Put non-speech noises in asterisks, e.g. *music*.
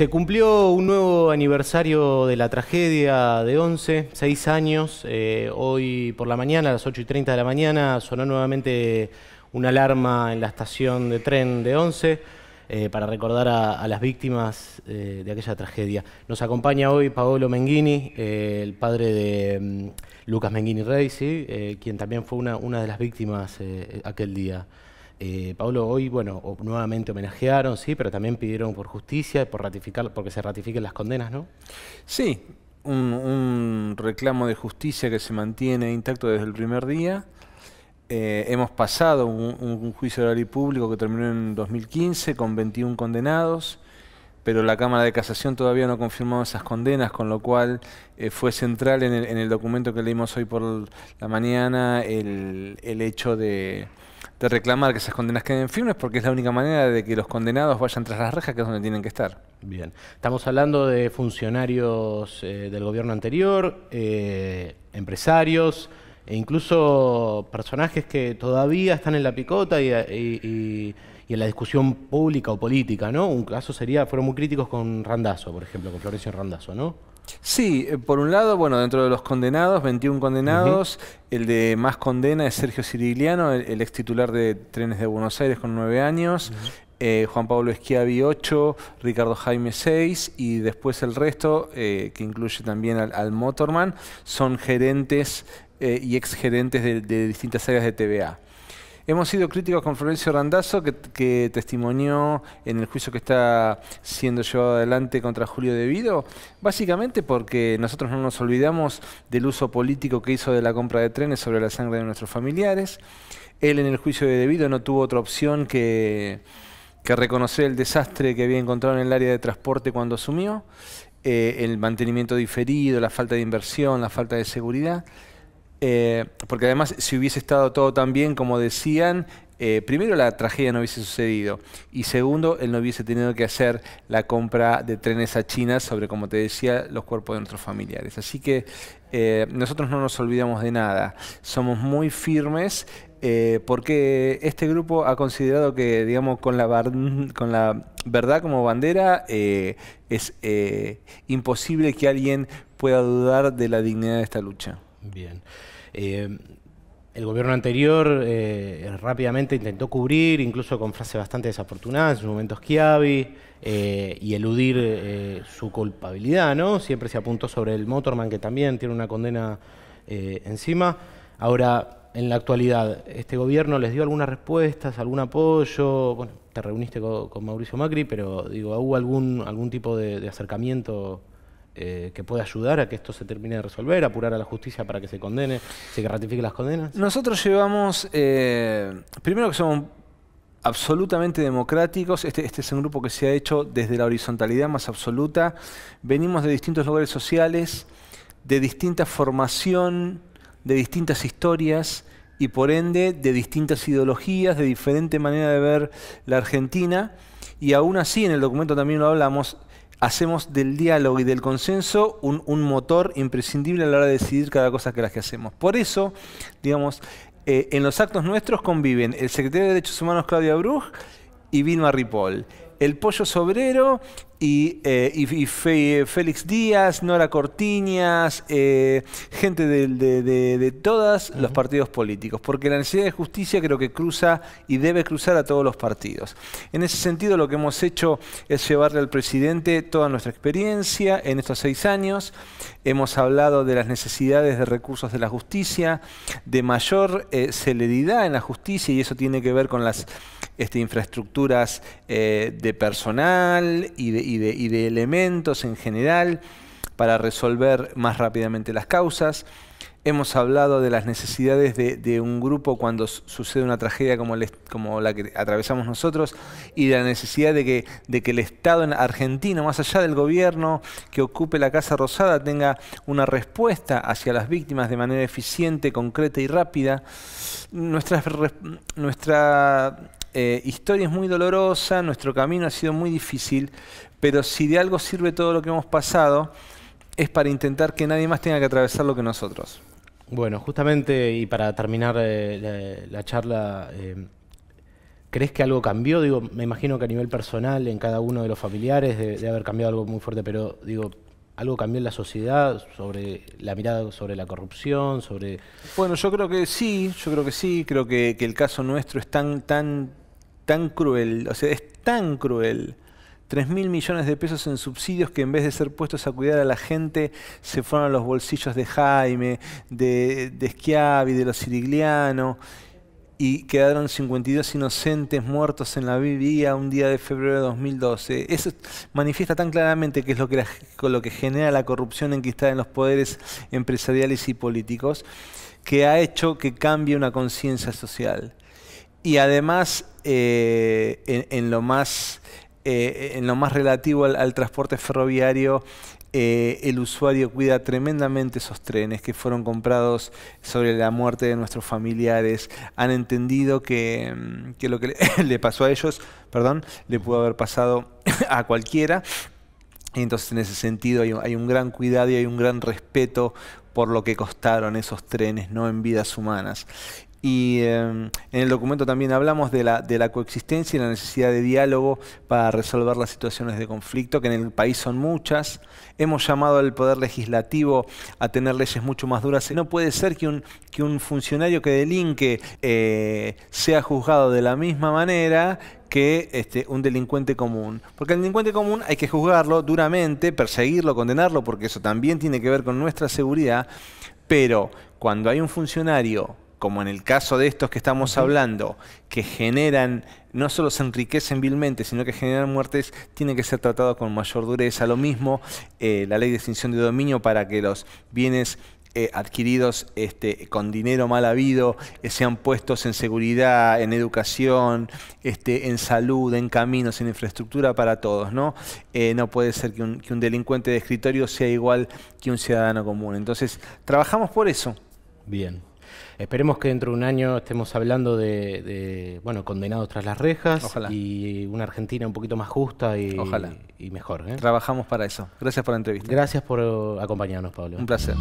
Se cumplió un nuevo aniversario de la tragedia de 11, seis años. Eh, hoy por la mañana, a las 8 y 30 de la mañana, sonó nuevamente una alarma en la estación de tren de 11 eh, para recordar a, las víctimas eh, de aquella tragedia. Nos acompaña hoy Paolo Menghini, el padre de mm, Lucas Menghini Reisi, quien también fue una de las víctimas aquel día. Eh, Pablo, hoy, bueno, nuevamente homenajearon, sí, pero también pidieron por justicia, por ratificar, porque se ratifiquen las condenas, ¿no? Sí, un, reclamo de justicia que se mantiene intacto desde el primer día. Eh, hemos pasado un, juicio juicio oral y público que terminó en 2015 con 21 condenados, pero la Cámara de Casación todavía no ha confirmado esas condenas, con lo cual eh, fue central en el, documento que leímos hoy por la mañana el hecho de de reclamar que esas condenas queden firmes porque es la única manera de que los condenados vayan tras las rejas, que es donde tienen que estar. Bien, estamos hablando de funcionarios eh, del gobierno anterior, eh, empresarios e incluso personajes que todavía están en la picota y, en la discusión pública o política, ¿no? Un caso sería, fueron muy críticos con Randazo, por ejemplo, con Florencio Randazo, ¿no? Sí, eh, por un lado, bueno, dentro de los condenados, 21 condenados, el de más condena es Sergio Cirigliano, el, ex titular de Trenes de Buenos Aires con nueve años, eh, Juan Pablo Esquiavi 8, Ricardo Jaime 6 y después el resto, eh, que incluye también al, Motorman, son gerentes y exgerentes de, de distintas áreas de TVA. Hemos sido críticos con Florencio Randazzo, que, testimonió en el juicio que está siendo llevado adelante contra Julio Devido, básicamente porque nosotros no nos olvidamos del uso político que hizo de la compra de trenes sobre la sangre de nuestros familiares. Él en el juicio de Devido no tuvo otra opción que, que reconocer el desastre que había encontrado en el área de transporte cuando asumió, eh, el mantenimiento diferido, la falta de inversión, la falta de seguridad. Eh, porque además, si hubiese estado todo tan bien como decían, eh, primero la tragedia no hubiese sucedido y segundo, él no hubiese tenido que hacer la compra de trenes a China sobre, como te decía, los cuerpos de nuestros familiares. Así que eh, nosotros no nos olvidamos de nada, somos muy firmes. porque este grupo ha considerado que, digamos, con con la verdad como bandera, es imposible que alguien pueda dudar de la dignidad de esta lucha. Bien. Eh, el gobierno anterior eh, rápidamente intentó cubrir, incluso con frases bastante desafortunadas, en su momento Schiavi, eh, y eludir su culpabilidad, ¿no? Siempre se apuntó sobre el Motorman, que también tiene una condena encima. Ahora, en la actualidad, ¿este gobierno les dio algunas respuestas, algún apoyo? Bueno, te reuniste con, Mauricio Macri, pero digo, ¿hubo algún, algún tipo de acercamiento eh, que puede ayudar a que esto se termine de resolver, apurar a la justicia para que se condene, se ratifique las condenas? Nosotros llevamos, eh, primero que somos absolutamente democráticos. Este, este, es un grupo que se ha hecho desde la horizontalidad más absoluta. Venimos de distintos lugares sociales, de distinta formación, de distintas historias y por ende de distintas ideologías, de diferente manera de ver la Argentina. Y aún así, en el documento también lo hablamos, hacemos del diálogo y del consenso un, motor imprescindible a la hora de decidir cada cosa que las que hacemos. Por eso, digamos, eh, en los actos nuestros conviven el secretario de Derechos Humanos Claudia Bruch y Vilma Ripoll el Pollo Sobrero y, eh, Félix Díaz, Nora Cortiñas, eh, gente de, todos los partidos políticos, porque la necesidad de justicia creo que cruza y debe cruzar a todos los partidos. En ese sentido lo que hemos hecho es llevarle al presidente toda nuestra experiencia en estos seis años, hemos hablado de las necesidades de recursos de la justicia, de mayor eh, celeridad en la justicia y eso tiene que ver con las este, infraestructuras de personal y y de elementos en general para resolver más rápidamente las causas. Hemos hablado de las necesidades de, un grupo cuando sucede una tragedia como, la que atravesamos nosotros y de la necesidad de que, el Estado argentino, más allá del gobierno que ocupe la Casa Rosada, tenga una respuesta hacia las víctimas de manera eficiente, concreta y rápida. Nuestra, eh, historia es muy dolorosa, nuestro camino ha sido muy difícil, pero si de algo sirve todo lo que hemos pasado, es para intentar que nadie más tenga que atravesar lo que nosotros. Bueno, justamente y para terminar eh, la, charla, eh, ¿crees que algo cambió? Digo, me imagino que a nivel personal, en cada uno de los familiares, de, haber cambiado algo muy fuerte, pero digo, algo cambió en la sociedad sobre la mirada sobre la corrupción, sobre... Bueno, yo creo que sí, yo creo que sí, creo que, que el caso nuestro es tan, tan, tan cruel, o sea, es tan cruel 3.000 mil millones de pesos en subsidios que en vez de ser puestos a cuidar a la gente, se fueron a los bolsillos de Jaime, de, de Schiavi, de los Sirigliano, y quedaron 52 inocentes muertos en la Biblia un día de febrero de 2012. Eso manifiesta tan claramente que es lo que, lo que genera la corrupción en enquistada en los poderes empresariales y políticos, que ha hecho que cambie una conciencia social. Y además, eh, en lo más eh, en lo más relativo al, transporte ferroviario, eh, el usuario cuida tremendamente esos trenes que fueron comprados sobre la muerte de nuestros familiares. Han entendido que, mm, lo que *laughs* le, pasó a ellos, perdón, le pudo haber pasado *coughs* a cualquiera. entonces en ese sentido hay un, gran cuidado y hay un gran respeto por lo que costaron esos trenes, no en vidas humanas. Y em, en el documento también hablamos de la, coexistencia y la necesidad de diálogo para resolver las situaciones de conflicto, que en el país son muchas. Hemos llamado al Poder Legislativo a tener leyes mucho más duras. No puede ser que un, funcionario que delinque eh, sea juzgado de la misma manera que este, un delincuente común. Porque el delincuente común hay que juzgarlo duramente, perseguirlo, condenarlo, porque eso también tiene que ver con nuestra seguridad. Pero cuando hay un funcionario como en el caso de estos que estamos hablando, que generan, no solo se enriquecen vilmente, sino que generan muertes, tiene que ser tratado con mayor dureza. Lo mismo eh, la ley de extinción de dominio para que los bienes eh, adquiridos este, con dinero mal habido eh, sean puestos en seguridad, en educación, este, en salud, en caminos, en infraestructura para todos. No, no puede ser que un, que un, delincuente de escritorio sea igual que un ciudadano común. Entonces, trabajamos por eso. Bien. Esperemos que dentro de un año estemos hablando de, bueno, condenados tras las rejas y una Argentina un poquito más justa y, mejor. ¿eh? Trabajamos para eso. Gracias por la entrevista. Gracias por acompañarnos, Pablo. Un placer.